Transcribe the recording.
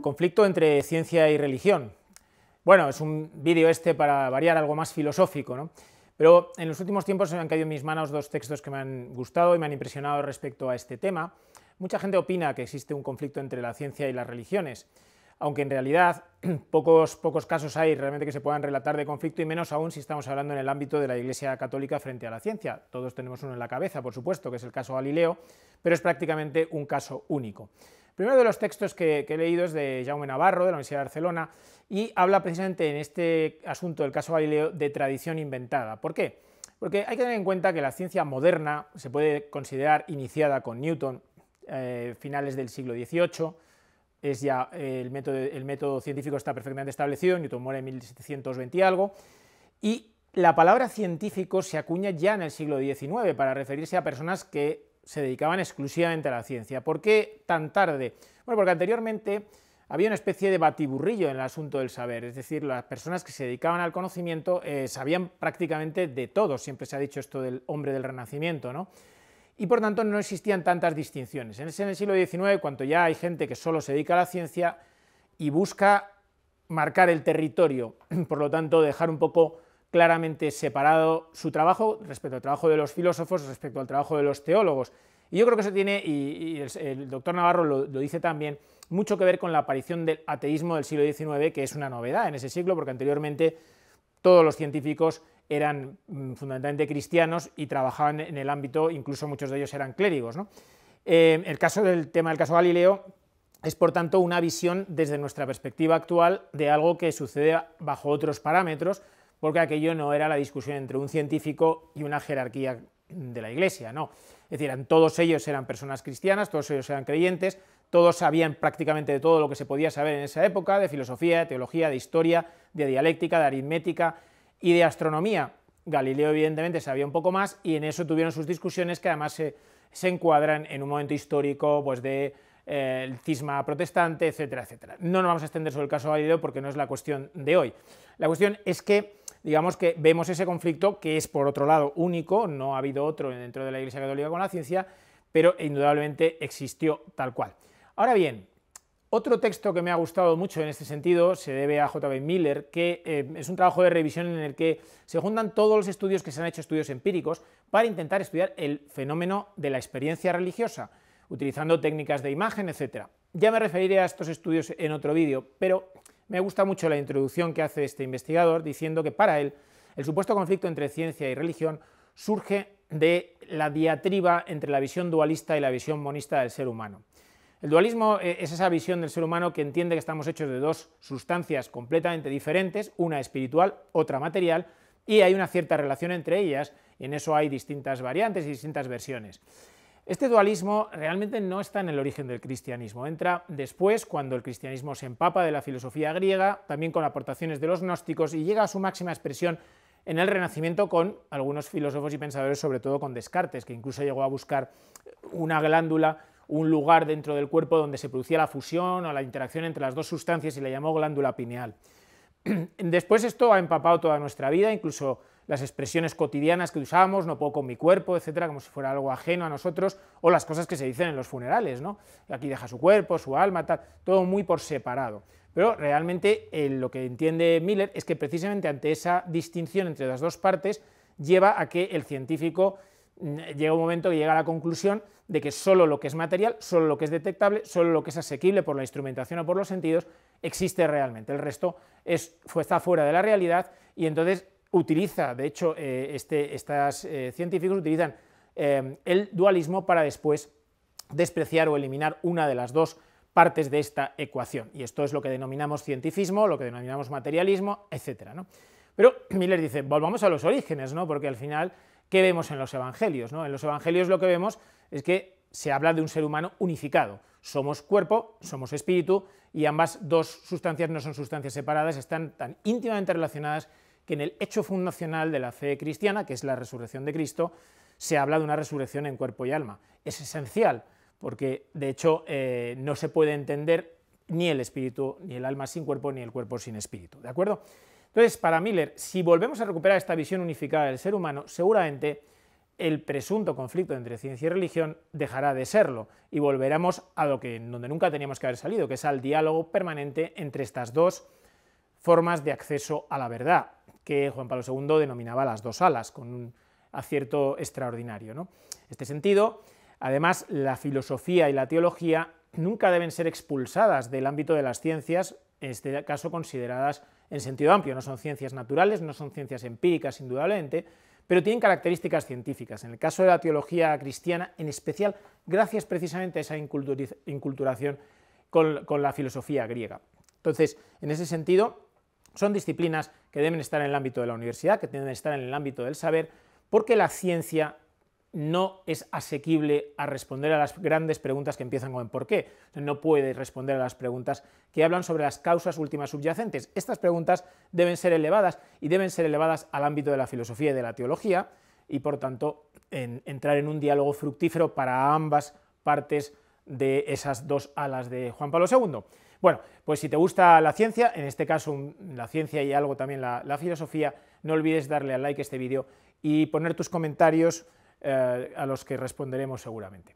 Conflicto entre ciencia y religión. Bueno, es un vídeo este para variar algo más filosófico, ¿no? Pero en los últimos tiempos se me han caído en mis manos dos textos que me han gustado y me han impresionado respecto a este tema. Mucha gente opina que existe un conflicto entre la ciencia y las religiones aunque en realidad pocos, pocos casos hay realmente que se puedan relatar de conflicto y menos aún si estamos hablando en el ámbito de la Iglesia Católica frente a la ciencia. Todos tenemos uno en la cabeza, por supuesto, que es el caso Galileo, pero es prácticamente un caso único. El primero de los textos que, he leído es de Jaume Navarro, de la Universidad de Barcelona, y habla precisamente en este asunto del caso Galileo de tradición inventada. ¿Por qué? Porque hay que tener en cuenta que la ciencia moderna se puede considerar iniciada con Newton, eh, finales del siglo XVIII, es ya eh, el método, científico está perfectamente establecido, Newton muere en 1720 y algo, y la palabra científico se acuña ya en el siglo XIX para referirse a personas que se dedicaban exclusivamente a la ciencia. ¿Por qué tan tarde? Bueno, porque anteriormente había una especie de batiburrillo en el asunto del saber, es decir, las personas que se dedicaban al conocimiento eh, sabían prácticamente de todo, siempre se ha dicho esto del hombre del renacimiento, ¿no? y por tanto no existían tantas distinciones. En el siglo XIX, cuando ya hay gente que solo se dedica a la ciencia y busca marcar el territorio, por lo tanto dejar un poco claramente separado su trabajo respecto al trabajo de los filósofos, respecto al trabajo de los teólogos. Y yo creo que eso tiene, y, el, doctor Navarro lo, dice también, mucho que ver con la aparición del ateísmo del siglo XIX, que es una novedad en ese siglo, porque anteriormente todos los científicos eran mm, fundamentalmente cristianos y trabajaban en el ámbito, incluso muchos de ellos eran clérigos. ¿no? Eh, el caso del tema del caso Galileo es, por tanto, una visión desde nuestra perspectiva actual de algo que sucede bajo otros parámetros, porque aquello no era la discusión entre un científico y una jerarquía de la Iglesia, no. Es decir, todos ellos eran personas cristianas, todos ellos eran creyentes, todos sabían prácticamente de todo lo que se podía saber en esa época, de filosofía, de teología, de historia, de dialéctica, de aritmética, y de astronomía, Galileo evidentemente sabía un poco más y en eso tuvieron sus discusiones que además se, encuadran en un momento histórico pues eh, el cisma protestante, etcétera, etcétera. No nos vamos a extender sobre el caso Galileo porque no es la cuestión de hoy. La cuestión es que digamos que vemos ese conflicto que es por otro lado único, no ha habido otro dentro de la Iglesia Católica con la ciencia, pero indudablemente existió tal cual. Ahora bien, otro texto que me ha gustado mucho en este sentido se debe a J.B. Miller, que eh, es un trabajo de revisión en el que se juntan todos los estudios que se han hecho, estudios empíricos, para intentar estudiar el fenómeno de la experiencia religiosa, utilizando técnicas de imagen, etc. Ya me referiré a estos estudios en otro vídeo, pero me gusta mucho la introducción que hace este investigador diciendo que para él el supuesto conflicto entre ciencia y religión surge de la diatriba entre la visión dualista y la visión monista del ser humano. El dualismo eh, es esa visión del ser humano que entiende que estamos hechos de dos sustancias completamente diferentes, una espiritual, otra material, y hay una cierta relación entre ellas, y en eso hay distintas variantes y distintas versiones. Este dualismo realmente no está en el origen del cristianismo, entra después cuando el cristianismo se empapa de la filosofía griega, también con aportaciones de los gnósticos y llega a su máxima expresión en el Renacimiento con algunos filósofos y pensadores, sobre todo con Descartes, que incluso llegó a buscar una glándula un lugar dentro del cuerpo donde se producía la fusión o la interacción entre las dos sustancias y la llamó glándula pineal. Después esto ha empapado toda nuestra vida, incluso las expresiones cotidianas que usamos, no puedo con mi cuerpo, etcétera, como si fuera algo ajeno a nosotros, o las cosas que se dicen en los funerales, ¿no? Aquí deja su cuerpo, su alma, tal, todo muy por separado. Pero realmente eh, lo que entiende Miller es que precisamente ante esa distinción entre las dos partes lleva a que el científico llega un momento que llega a la conclusión de que solo lo que es material, solo lo que es detectable, solo lo que es asequible por la instrumentación o por los sentidos existe realmente. El resto es, está fuera de la realidad y entonces utiliza, de hecho, eh, estos eh, científicos utilizan eh, el dualismo para después despreciar o eliminar una de las dos partes de esta ecuación. Y esto es lo que denominamos cientifismo, lo que denominamos materialismo, etc. Pero Miller dice, volvamos a los orígenes, ¿no? porque al final ¿Qué vemos en los evangelios? ¿no? En los evangelios lo que vemos es que se habla de un ser humano unificado. Somos cuerpo, somos espíritu, y ambas dos sustancias no son sustancias separadas, están tan íntimamente relacionadas que en el hecho fundacional de la fe cristiana, que es la resurrección de Cristo, se habla de una resurrección en cuerpo y alma. Es esencial, porque de hecho eh, no se puede entender ni el espíritu ni el alma sin cuerpo, ni el cuerpo sin espíritu. ¿De acuerdo? Entonces, para Miller, si volvemos a recuperar esta visión unificada del ser humano, seguramente el presunto conflicto entre ciencia y religión dejará de serlo y volveremos a lo que donde nunca teníamos que haber salido, que es al diálogo permanente entre estas dos formas de acceso a la verdad, que Juan Pablo II denominaba las dos alas, con un acierto extraordinario. En este sentido, además, la filosofía y la teología nunca deben ser expulsadas del ámbito de las ciencias, en este caso consideradas en sentido amplio, no son ciencias naturales, no son ciencias empíricas indudablemente, pero tienen características científicas. En el caso de la teología cristiana, en especial, gracias precisamente a esa inculturación con, la filosofía griega. Entonces, en ese sentido, son disciplinas que deben estar en el ámbito de la universidad, que deben estar en el ámbito del saber, porque la ciencia no es asequible a responder a las grandes preguntas que empiezan con el por qué. No puede responder a las preguntas que hablan sobre las causas últimas subyacentes. Estas preguntas deben ser elevadas y deben ser elevadas al ámbito de la filosofía y de la teología y, por tanto, entrar en un diálogo fructífero para ambas partes de esas dos alas de Juan Pablo II. Bueno, pues si te gusta la ciencia, en este caso la ciencia y algo también la, la filosofía, no olvides darle al like a este vídeo y poner tus comentarios eh, a los que responderemos seguramente.